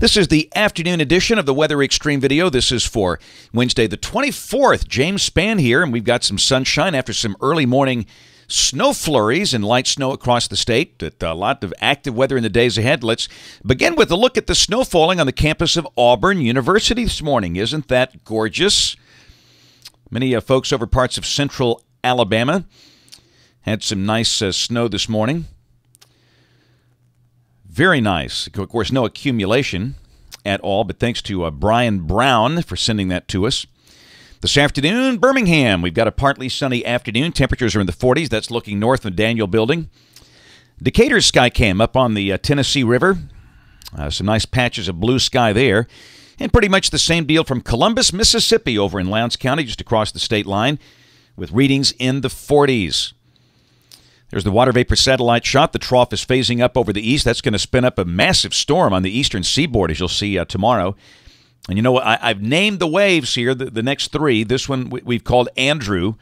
This is the afternoon edition of the Weather Extreme video. This is for Wednesday, the 24th. James Spann here, and we've got some sunshine after some early morning snow flurries and light snow across the state. A uh, lot of active weather in the days ahead. Let's begin with a look at the snow falling on the campus of Auburn University this morning. Isn't that gorgeous? Many uh, folks over parts of central Alabama had some nice uh, snow this morning. Very nice. Of course, no accumulation at all, but thanks to uh, Brian Brown for sending that to us. This afternoon, Birmingham. We've got a partly sunny afternoon. Temperatures are in the 40s. That's looking north of Daniel Building. Decatur's sky cam up on the uh, Tennessee River. Uh, some nice patches of blue sky there. And pretty much the same deal from Columbus, Mississippi, over in Lowndes County, just across the state line, with readings in the 40s. There's the water vapor satellite shot. The trough is phasing up over the east. That's going to spin up a massive storm on the eastern seaboard, as you'll see uh, tomorrow. And you know what? I, have named the waves here, the, the next three. This one we, we've called Andrew.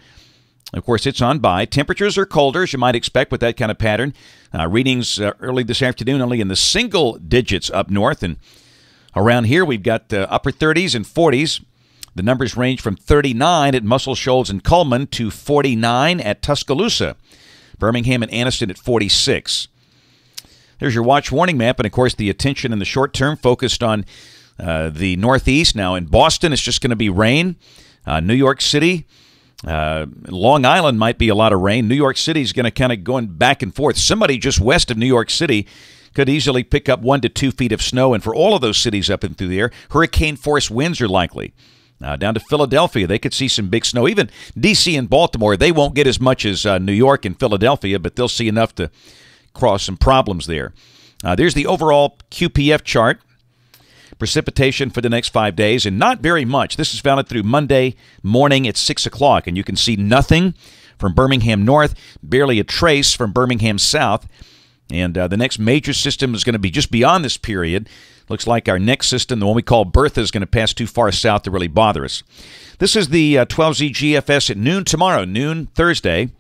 Of course, it's on by. Temperatures are colder, as you might expect with that kind of pattern. Uh, readings uh, early this afternoon only in the single digits up north. And around here, we've got uh, upper 30s and 40s. The numbers range from 39 at Muscle Shoals and Cullman to 49 at Tuscaloosa. Birmingham and Anniston at 46. There's your watch warning map, and of course, the attention in the short term focused on uh, the Northeast. Now, in Boston, it's just going to be rain. Uh, New York City, uh, Long Island might be a lot of rain. New York City is going to kind of going back and forth. Somebody just west of New York City could easily pick up one to two feet of snow, and for all of those cities up and through the air, hurricane force winds are likely uh, down to Philadelphia. They could see some big snow. Even D.C. and Baltimore, they won't get as much as uh, New York and Philadelphia, but they'll see enough to cause some problems there. Uh, there's the overall QPF chart. Precipitation for the next five days, and not very much. This is valid through Monday morning at 6 o'clock, and you can see nothing from Birmingham North, barely a trace from Birmingham South. And uh, the next major system is going to be just beyond this period, Looks like our next system, the one we call Bertha, is going to pass too far south to really bother us. This is the uh, 12Z GFS at noon tomorrow, noon Thursday.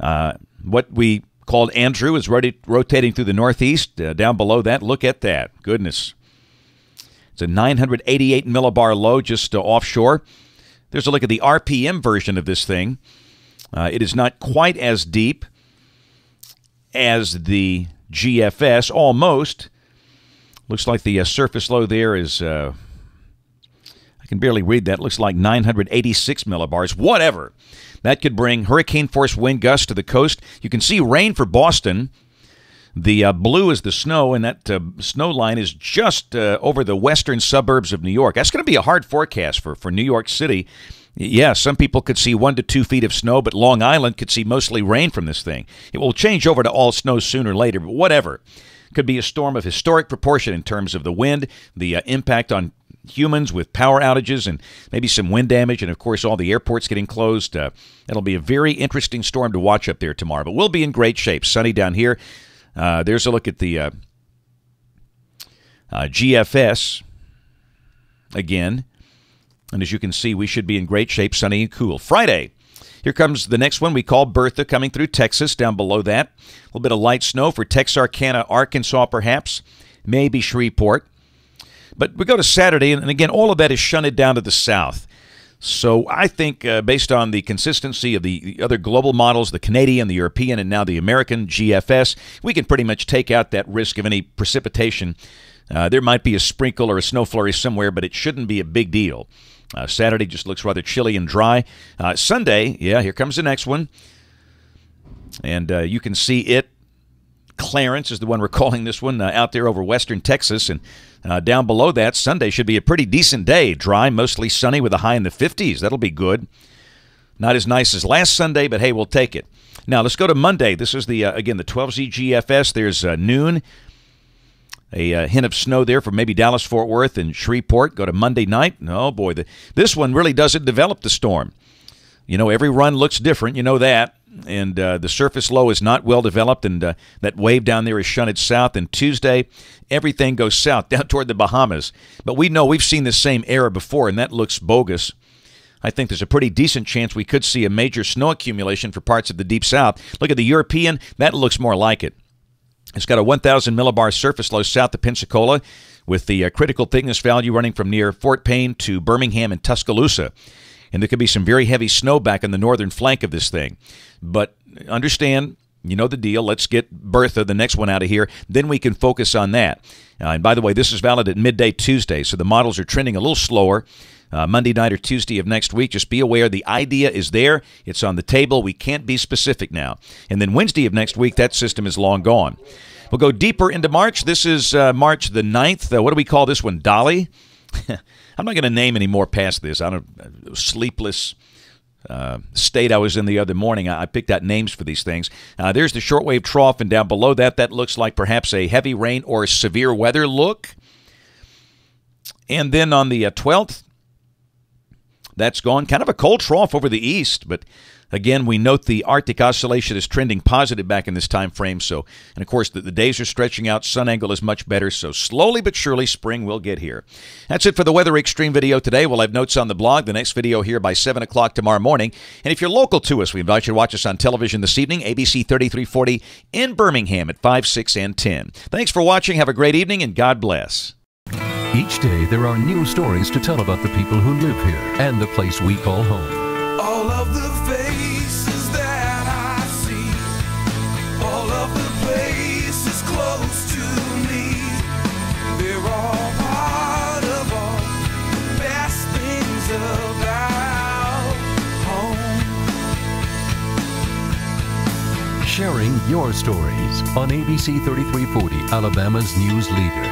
Uh, what we called Andrew is ready rotating through the northeast. Uh, down below that, look at that. Goodness. It's a 988 millibar low just uh, offshore. There's a look at the RPM version of this thing. Uh, it is not quite as deep as the GFS, almost. Looks like the uh, surface low there is, uh, I can barely read that. Looks like 986 millibars, whatever. That could bring hurricane force wind gusts to the coast. You can see rain for Boston. The uh, blue is the snow, and that uh, snow line is just uh, over the western suburbs of New York. That's going to be a hard forecast for, for New York City. Yeah, some people could see one to two feet of snow, but Long Island could see mostly rain from this thing. It will change over to all snow sooner or later, but whatever could be a storm of historic proportion in terms of the wind, the uh, impact on humans with power outages and maybe some wind damage, and of course, all the airports getting closed. Uh, will be a very interesting storm to watch up there tomorrow, but we'll be in great shape. Sunny down here. Uh, there's a look at the uh, uh GFS again. And as you can see, we should be in great shape, sunny and cool. Friday, here comes the next one we call Bertha coming through Texas, down below that. A little bit of light snow for Texarkana, Arkansas, perhaps, maybe Shreveport. But we go to Saturday, and again, all of that is shunted down to the south. So I think, uh, based on the consistency of the, the, other global models, the Canadian, the European, and now the American GFS, we can pretty much take out that risk of any precipitation. Uh, there might be a sprinkle or a snow flurry somewhere, but it shouldn't be a big deal. Uh, Saturday just looks rather chilly and dry. Uh, Sunday, yeah, here comes the next one. And uh, you can see it. Clarence is the one recalling this one uh, out there over western Texas. And uh, down below that, Sunday should be a pretty decent day. Dry, mostly sunny with a high in the 50s. That'll be good. Not as nice as last Sunday, but hey, we'll take it. Now let's go to Monday. This is the uh, again the 12ZGFS. There's uh, noon a uh, hint of snow there for maybe Dallas, Fort Worth, and Shreveport. Go to Monday night. Oh, boy. The, this one really doesn't develop the storm. You know, every run looks different. You know that. And uh, the surface low is not well developed, and uh, that wave down there is shunted south. And Tuesday, everything goes south down toward the Bahamas. But we know we've seen this same error before, and that looks bogus. I think there's a pretty decent chance we could see a major snow accumulation for parts of the deep south. Look at the European, that looks more like it. It's got a 1,000 millibar surface low south of Pensacola, with the uh, critical thickness value running from near Fort Payne to Birmingham and Tuscaloosa. And there could be some very heavy snow back on the northern flank of this thing. But understand, you know the deal. Let's get Bertha, the next one, out of here. Then we can focus on that. Uh, and by the way, this is valid at midday Tuesday, so the models are trending a little slower uh, Monday night or Tuesday of next week. Just be aware the idea is there, it's on the table. We can't be specific now. And then Wednesday of next week, that system is long gone. We'll go deeper into March. This is uh, March the 9th. Uh, what do we call this one? Dolly? I'm not going to name any more past this. I don't uh, sleepless. Uh, state I was in the other morning. I, I picked out names for these things. Uh, there's the shortwave trough, and down below that, that looks like perhaps a heavy rain or severe weather look. And then on the uh, 12th, that's gone. Kind of a cold trough over the east, but again, we note the Arctic oscillation is trending positive back in this time frame. So, and of course, the, the days are stretching out. Sun angle is much better. So, slowly but surely, spring will get here. That's it for the Weather Extreme video today. We'll have notes on the blog. The next video here by 7 o'clock tomorrow morning. And if you're local to us, we invite you to watch us on television this evening, ABC 3340 in Birmingham at 5, 6, and 10. Thanks for watching. Have a great evening, and God bless. Each day there are new stories to tell about the people who live here and the place we call home. All of the faces that I see, all of the places close to me, they're all part of all the best things about home. Sharing your stories on ABC 3340, Alabama's news leader.